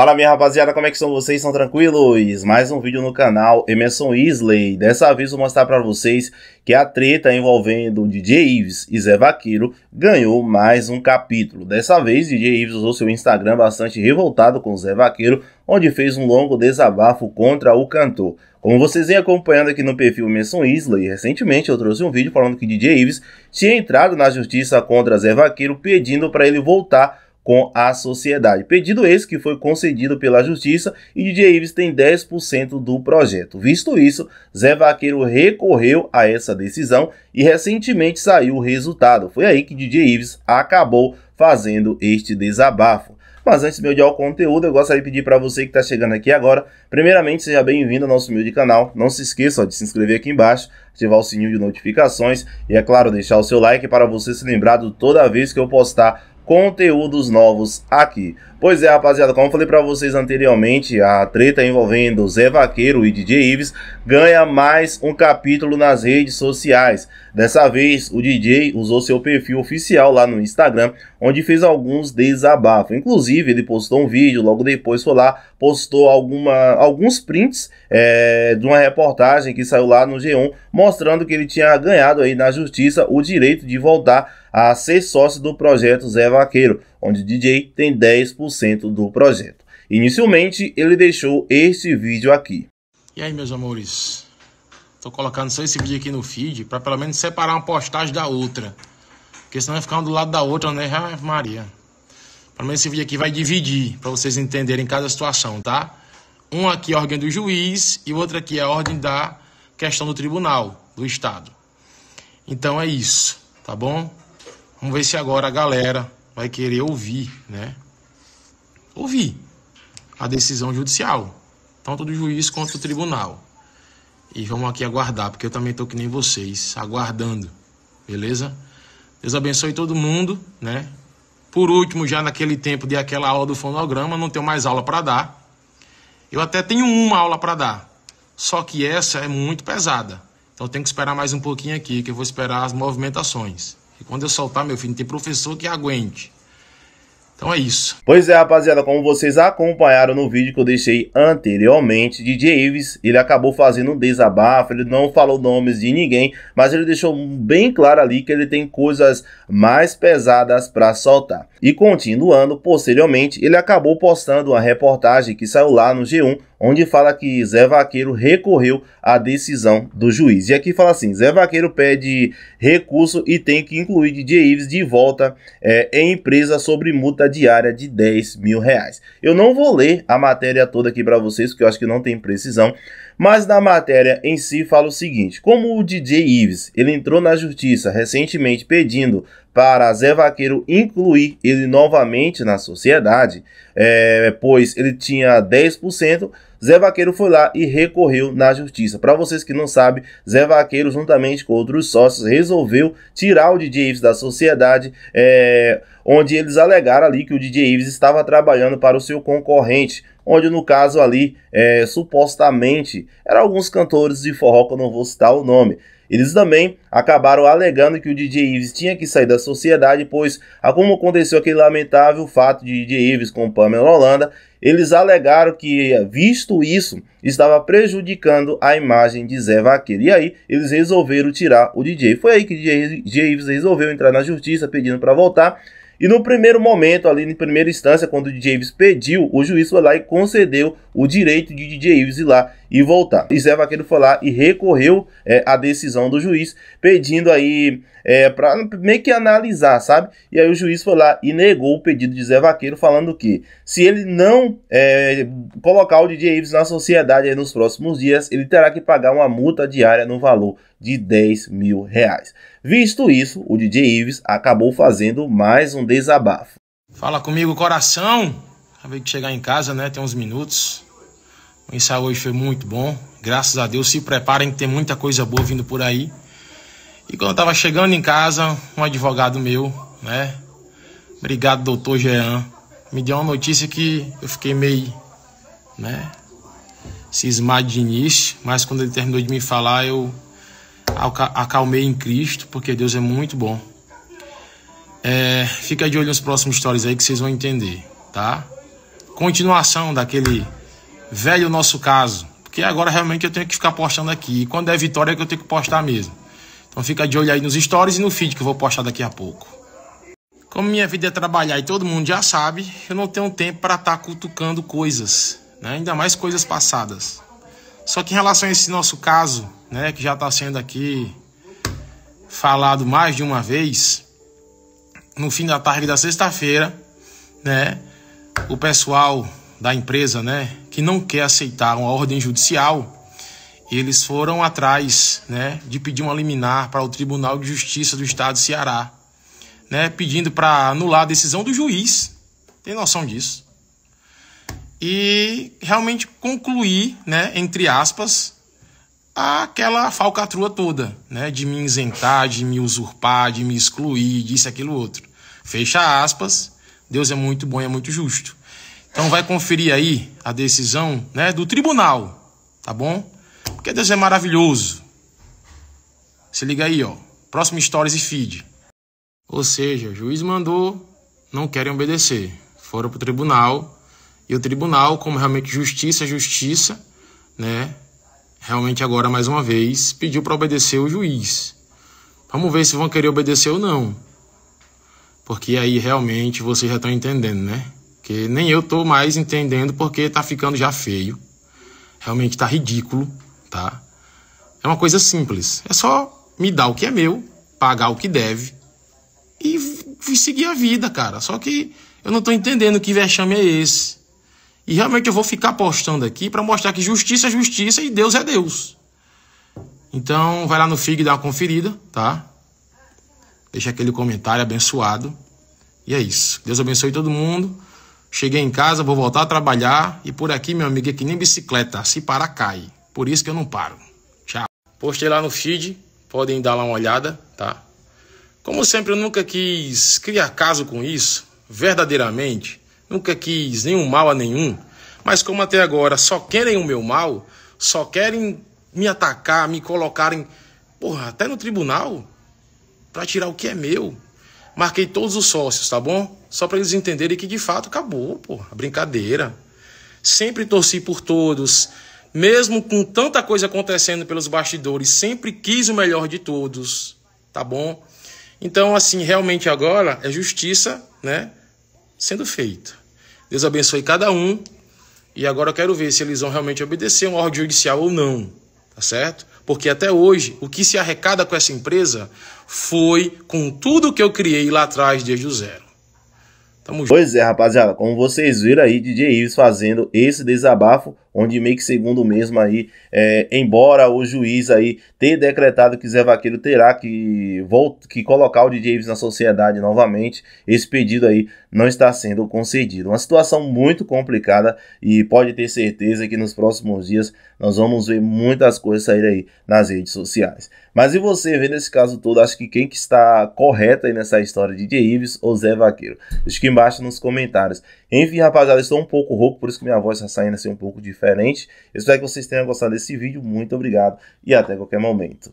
Fala minha rapaziada, como é que são vocês? São tranquilos? Mais um vídeo no canal Emerson Isley. Dessa vez vou mostrar para vocês que a treta envolvendo DJ Ives e Zé Vaqueiro ganhou mais um capítulo. Dessa vez DJ Ives usou seu Instagram bastante revoltado com Zé Vaqueiro, onde fez um longo desabafo contra o cantor. Como vocês vêm acompanhando aqui no perfil Emerson Isley, recentemente eu trouxe um vídeo falando que DJ Ives tinha entrado na justiça contra Zé Vaqueiro pedindo para ele voltar com a sociedade. Pedido esse que foi concedido pela Justiça e DJ Ives tem 10% do projeto. Visto isso, Zé Vaqueiro recorreu a essa decisão e recentemente saiu o resultado. Foi aí que DJ Ives acabou fazendo este desabafo. Mas antes de me ao conteúdo, eu gostaria de pedir para você que está chegando aqui agora, primeiramente seja bem-vindo ao nosso humilde canal. Não se esqueça de se inscrever aqui embaixo, ativar o sininho de notificações e, é claro, deixar o seu like para você se lembrar de toda vez que eu postar conteúdos novos aqui. Pois é, rapaziada, como falei para vocês anteriormente, a treta envolvendo Zé Vaqueiro e DJ Ives ganha mais um capítulo nas redes sociais. Dessa vez, o DJ usou seu perfil oficial lá no Instagram, onde fez alguns desabafos. Inclusive, ele postou um vídeo, logo depois foi lá, postou alguma, alguns prints é, de uma reportagem que saiu lá no G1, mostrando que ele tinha ganhado aí na justiça o direito de voltar a ser sócio do projeto Zé Vaqueiro onde DJ tem 10% do projeto. Inicialmente, ele deixou este vídeo aqui. E aí, meus amores? Tô colocando só esse vídeo aqui no feed para pelo menos separar uma postagem da outra. Porque senão vai ficar um do lado da outra, né? Ah, Maria. Pelo menos esse vídeo aqui vai dividir para vocês entenderem cada situação, tá? Um aqui é a ordem do juiz e o outro aqui é a ordem da questão do tribunal do estado. Então é isso, tá bom? Vamos ver se agora a galera vai querer ouvir, né? Ouvir a decisão judicial, tanto do juiz quanto do tribunal. E vamos aqui aguardar, porque eu também estou que nem vocês, aguardando. Beleza? Deus abençoe todo mundo, né? Por último, já naquele tempo de aquela aula do fonograma, não tenho mais aula para dar. Eu até tenho uma aula para dar, só que essa é muito pesada. Então eu tenho que esperar mais um pouquinho aqui, que eu vou esperar as movimentações. E quando eu soltar, meu filho, tem professor que aguente. Então é isso. Pois é, rapaziada, como vocês acompanharam no vídeo que eu deixei anteriormente, DJ Ives, ele acabou fazendo um desabafo, ele não falou nomes de ninguém, mas ele deixou bem claro ali que ele tem coisas mais pesadas para soltar. E continuando, posteriormente, ele acabou postando uma reportagem que saiu lá no G1, onde fala que Zé Vaqueiro recorreu à decisão do juiz. E aqui fala assim, Zé Vaqueiro pede recurso e tem que incluir DJ Ives de volta é, em empresa sobre multa diária de 10 mil reais. Eu não vou ler a matéria toda aqui para vocês, porque eu acho que não tem precisão, mas na matéria em si fala o seguinte, como o DJ Ives, ele entrou na justiça recentemente pedindo para Zé Vaqueiro incluir ele novamente na sociedade, é, pois ele tinha 10%. Zé Vaqueiro foi lá e recorreu na justiça. Para vocês que não sabem, Zé Vaqueiro, juntamente com outros sócios, resolveu tirar o DJ Ives da sociedade, é, onde eles alegaram ali que o DJ Ives estava trabalhando para o seu concorrente, onde no caso ali, é, supostamente, eram alguns cantores de forró, que eu não vou citar o nome. Eles também acabaram alegando que o DJ Ives tinha que sair da sociedade, pois, como aconteceu aquele lamentável fato de DJ Ives com Pamela Holanda, eles alegaram que, visto isso, estava prejudicando a imagem de Zé Vaqueiro. E aí, eles resolveram tirar o DJ. Foi aí que DJ, DJ Ives resolveu entrar na justiça pedindo para voltar. E no primeiro momento, ali em primeira instância, quando o DJ Ives pediu, o juiz foi lá e concedeu o direito de DJ Ives ir lá e voltar. E Zé Vaqueiro foi lá e recorreu é, à decisão do juiz, pedindo aí é, para meio que analisar, sabe? E aí o juiz foi lá e negou o pedido de Zé Vaqueiro, falando que se ele não é, colocar o DJ Ives na sociedade nos próximos dias, ele terá que pagar uma multa diária no valor de 10 mil reais. Visto isso, o DJ Ives acabou fazendo mais um desabafo. Fala comigo, coração! Acabei de chegar em casa, né? Tem uns minutos. O ensaio hoje foi muito bom. Graças a Deus. Se preparem que tem muita coisa boa vindo por aí. E quando eu tava chegando em casa, um advogado meu, né? Obrigado, doutor Jean. Me deu uma notícia que eu fiquei meio, né? Cismado de início, mas quando ele terminou de me falar, eu acalmei em Cristo, porque Deus é muito bom. É, fica de olho nos próximos stories aí que vocês vão entender, tá? continuação daquele velho nosso caso. Porque agora realmente eu tenho que ficar postando aqui. E quando é vitória é que eu tenho que postar mesmo. Então fica de olho aí nos stories e no feed que eu vou postar daqui a pouco. Como minha vida é trabalhar e todo mundo já sabe, eu não tenho tempo para estar tá cutucando coisas, né? ainda mais coisas passadas. Só que em relação a esse nosso caso, né, que já está sendo aqui falado mais de uma vez, no fim da tarde da sexta-feira, né, o pessoal da empresa, né, que não quer aceitar uma ordem judicial, eles foram atrás, né, de pedir uma liminar para o Tribunal de Justiça do Estado do Ceará, né, pedindo para anular a decisão do juiz. Tem noção disso? E realmente concluir, né, entre aspas, aquela falcatrua toda, né, de me isentar, de me usurpar, de me excluir, disse aquilo outro. Fecha aspas Deus é muito bom e é muito justo. Então vai conferir aí a decisão né, do tribunal, tá bom? Porque Deus é maravilhoso. Se liga aí, ó. Próximo Stories e Feed. Ou seja, o juiz mandou, não querem obedecer. Foram pro tribunal. E o tribunal, como realmente justiça, é justiça, né? Realmente agora, mais uma vez, pediu para obedecer o juiz. Vamos ver se vão querer obedecer ou não. Porque aí realmente vocês já estão entendendo, né? Que nem eu tô mais entendendo porque tá ficando já feio. Realmente tá ridículo, tá? É uma coisa simples. É só me dar o que é meu, pagar o que deve e seguir a vida, cara. Só que eu não tô entendendo que vexame é esse. E realmente eu vou ficar postando aqui para mostrar que justiça é justiça e Deus é Deus. Então, vai lá no FIG e dá uma conferida, tá? deixa aquele comentário abençoado. E é isso. Deus abençoe todo mundo. Cheguei em casa, vou voltar a trabalhar. E por aqui, meu amigo, é que nem bicicleta. Se parar, cai. Por isso que eu não paro. Tchau. Postei lá no feed. Podem dar lá uma olhada, tá? Como sempre, eu nunca quis criar caso com isso. Verdadeiramente. Nunca quis nenhum mal a nenhum. Mas como até agora só querem o meu mal, só querem me atacar, me colocarem, porra, até no tribunal, para tirar o que é meu. Marquei todos os sócios, tá bom? Só para eles entenderem que de fato acabou, pô, a brincadeira. Sempre torci por todos, mesmo com tanta coisa acontecendo pelos bastidores, sempre quis o melhor de todos, tá bom? Então, assim, realmente agora é justiça, né, sendo feita. Deus abençoe cada um. E agora eu quero ver se eles vão realmente obedecer uma ordem judicial ou não, tá certo? porque até hoje o que se arrecada com essa empresa foi com tudo que eu criei lá atrás desde o zero. Tamo junto. Pois é, rapaziada, como vocês viram aí, DJ Ives fazendo esse desabafo onde meio que segundo mesmo aí, é, embora o juiz aí tenha decretado que Zé Vaqueiro terá que, que colocar o DJ Ives na sociedade novamente, esse pedido aí não está sendo concedido. Uma situação muito complicada e pode ter certeza que nos próximos dias nós vamos ver muitas coisas sair aí nas redes sociais. Mas e você vendo esse caso todo, acho que quem que está correto aí nessa história, DJ Ives ou Zé Vaqueiro? Deixa aqui embaixo nos comentários. Enfim, rapaziada, estou um pouco rouco, por isso que minha voz está saindo assim um pouco difícil diferente. espero que vocês tenham gostado desse vídeo. Muito obrigado e até qualquer momento.